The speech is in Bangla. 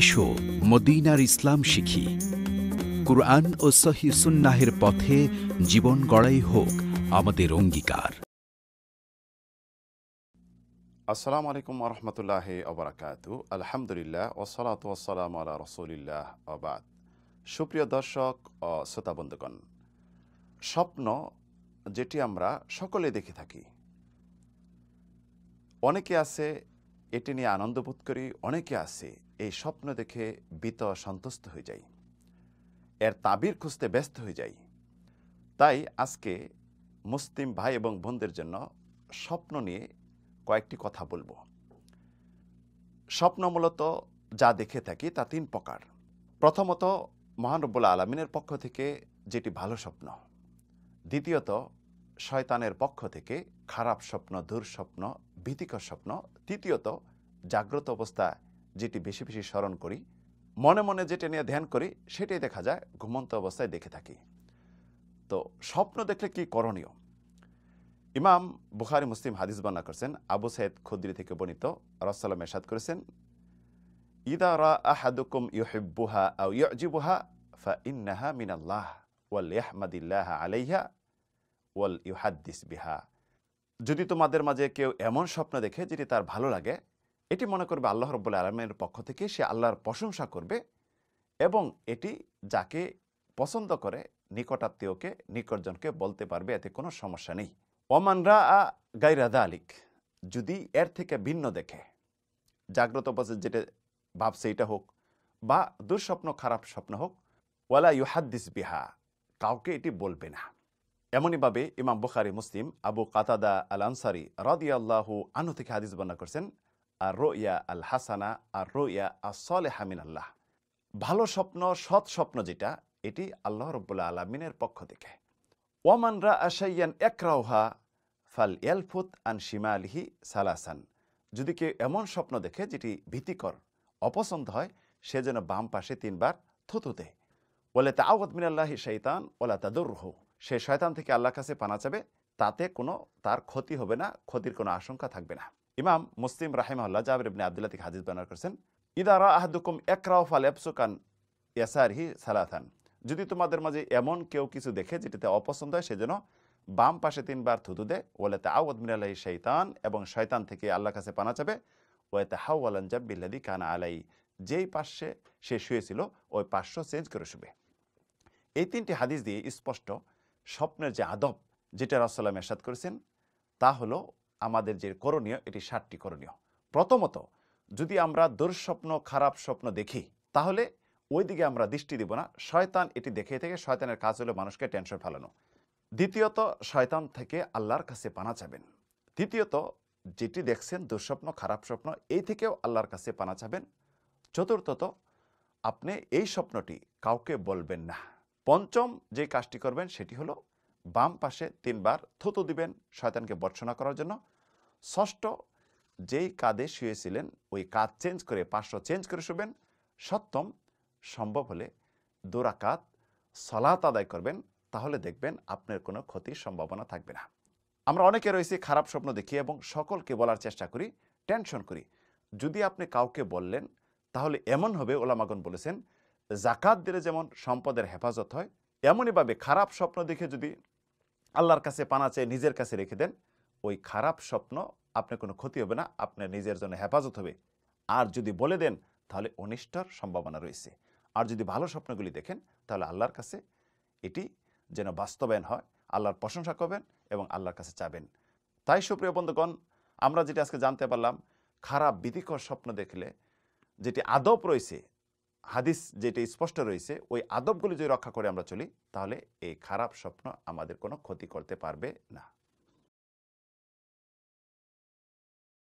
এসো মদিনার ইসলাম শিখি কুরআন ও সহি সুন্নাহের পথে জীবন গড়াই হোক আমাদের অঙ্গীকার আসসালামু আলাইকুম রহমতুল্লাহ আবরাকাত আলহামদুলিল্লাহ ওসলাত ওসালাম আল্লাহ রসুলিল্লাহ আবাদ সুপ্রিয় দর্শক ও শ্রোতাবন্ধুগণ স্বপ্ন যেটি আমরা সকলে দেখে থাকি অনেকে আছে এটি নিয়ে আনন্দ বোধ করি অনেকে আছে এই স্বপ্ন দেখে বিত সন্তুষ্ট হয়ে যাই এর তাবির খুঁজতে ব্যস্ত হয়ে যাই তাই আজকে মুসলিম ভাই এবং বোনদের জন্য স্বপ্ন নিয়ে কয়েকটি কথা বলবো স্বপ্ন মূলত যা দেখে থাকি তা তিন প্রকার প্রথমত মহানব্বুল আলমিনের পক্ষ থেকে যেটি ভালো স্বপ্ন দ্বিতীয়ত শয়তানের পক্ষ থেকে খারাপ স্বপ্ন দুঃস্বপ্ন ভীতিকর স্বপ্ন তৃতীয়ত জাগ্রত অবস্থা যেটি বেশি বেশি স্মরণ করি মনে মনে যেটা নিয়ে ধ্যান করি সেটাই দেখা যায় ঘুমন্ত অবস্থায় দেখে থাকি তো স্বপ্ন দেখলে কি করণীয় ইমাম বুখারি মুসলিম হাদিস বর্ণনা করছেন আবু সৈয়দ খুদ্রি থেকে বর্ণিত রসালাম এরশাদ করেছেন ইদা রা আহাদুকুম ইউহিব্বুহা ইউজিবুহা ফা ইন্নাহা মিনাল্লাহ ওয়াল ইয়াহমাদিল্লাহ আলাইহা ওয়াল ইউহাদ্দিস বিহা যদি তোমাদের মাঝে কেউ এমন স্বপ্ন দেখে যেটি তার ভালো লাগে এটি মনে করবে আল্লাহ রব্বুল আলমের পক্ষ থেকে সে আল্লাহর প্রশংসা করবে এবং এটি যাকে পছন্দ করে নিকটাত্মীয়কে নিকটজনকে বলতে পারবে এতে কোনো সমস্যা নেই ওমানরা আ গাইরাদা আলিক যদি এর থেকে ভিন্ন দেখে জাগ্রত অবস্থা যেটা ভাবছে এটা হোক বা দুঃস্বপ্ন খারাপ স্বপ্ন হোক ওয়ালা ইউহাদ্দিস বিহা কাউকে এটি বলবে না এমনইভাবে ইমাম বুখারি মুসলিম আবু কাতাদা আল আনসারি রদিয়াল্লাহু আনু থেকে হাদিস বর্ণনা করছেন আর আল হাসানা আর রোয়া আসলে হামিন আল্লাহ ভালো স্বপ্ন সৎ স্বপ্ন যেটা এটি আল্লাহ রব্বুল্লা আলমিনের পক্ষ থেকে ওয়ামান রা আশাইয়ান একরাউহা ফাল ইয়ালফুত আন আলহি সালাসান যদি কেউ এমন স্বপ্ন দেখে যেটি ভীতিকর অপছন্দ হয় সে যেন বাম পাশে তিনবার থুতু দেয় ওলে তাওয়াত মিনাল্লাহি শৈতান ওলা তা তাদুরহ সে শয়তান থেকে আল্লাহ কাছে পানা চাবে তাতে কোনো তার ক্ষতি হবে না ক্ষতির কোনো আশঙ্কা থাকবে না ইমাম মুসলিম রাহেমাল্লাহ জাবির ইবনে আবদুল্লাহ থেকে হাদিস বর্ণনা করেছেন ইদারা আহাদুকুম একরাও ফাল এফসুকান ইয়াসারহি সালাথান যদি তোমাদের মাঝে এমন কেউ কিছু দেখে যেটিতে অপছন্দ হয় সেজন্য বাম পাশে তিনবার থুতু দে ওলাতে আউদ আলাই শৈতান এবং শয়তান থেকে আল্লাহ কাছে পানা চাবে ওয়েতে হাউ আলান জাব্বিল্লাদি কানা আলাই যেই পাশে সে শুয়েছিল ওই পার্শ্ব চেঞ্জ করে শুবে এই তিনটি হাদিস দিয়ে স্পষ্ট স্বপ্নের যে আদব যেটা রাসাল্লাম এরশাদ করেছেন তা হলো আমাদের যে করণীয় এটি সাতটি করণীয় প্রথমত যদি আমরা দুঃস্বপ্ন খারাপ স্বপ্ন দেখি তাহলে ওই দিকে আমরা দৃষ্টি দিব না শয়তান এটি দেখে থেকে শয়তানের কাজ হলো মানুষকে টেনশন ফেলানো দ্বিতীয়ত শয়তান থেকে আল্লাহর কাছে পানা চাবেন তৃতীয়ত যেটি দেখছেন দুঃস্বপ্ন খারাপ স্বপ্ন এই থেকেও আল্লাহর কাছে পানা চাবেন চতুর্থত আপনি এই স্বপ্নটি কাউকে বলবেন না পঞ্চম যে কাজটি করবেন সেটি হলো বাম পাশে তিনবার থুতু দিবেন শয়তানকে বর্ষনা করার জন্য ষষ্ঠ যেই কাঁধে শুয়েছিলেন ওই কাঁধ চেঞ্জ করে পাঁচশো চেঞ্জ করে শুবেন সপ্তম সম্ভব হলে দোরা কাঁধ সলাত আদায় করবেন তাহলে দেখবেন আপনার কোনো ক্ষতির সম্ভাবনা থাকবে না আমরা অনেকে রয়েছি খারাপ স্বপ্ন দেখি এবং সকলকে বলার চেষ্টা করি টেনশন করি যদি আপনি কাউকে বললেন তাহলে এমন হবে ওলামাগন বলেছেন জাকাত দিলে যেমন সম্পদের হেফাজত হয় এমনইভাবে খারাপ স্বপ্ন দেখে যদি আল্লাহর কাছে পানা চেয়ে নিজের কাছে রেখে দেন ওই খারাপ স্বপ্ন আপনার কোনো ক্ষতি হবে না আপনার নিজের জন্য হেফাজত হবে আর যদি বলে দেন তাহলে অনিষ্টার সম্ভাবনা রয়েছে আর যদি ভালো স্বপ্নগুলি দেখেন তাহলে আল্লাহর কাছে এটি যেন বাস্তবায়ন হয় আল্লাহর প্রশংসা করবেন এবং আল্লাহর কাছে চাবেন তাই সুপ্রিয় বন্ধুগণ আমরা যেটি আজকে জানতে পারলাম খারাপ বিধিকর স্বপ্ন দেখলে যেটি আদব রয়েছে হাদিস যেটি স্পষ্ট রয়েছে ওই আদবগুলি যদি রক্ষা করে আমরা চলি তাহলে এই খারাপ স্বপ্ন আমাদের কোনো ক্ষতি করতে পারবে না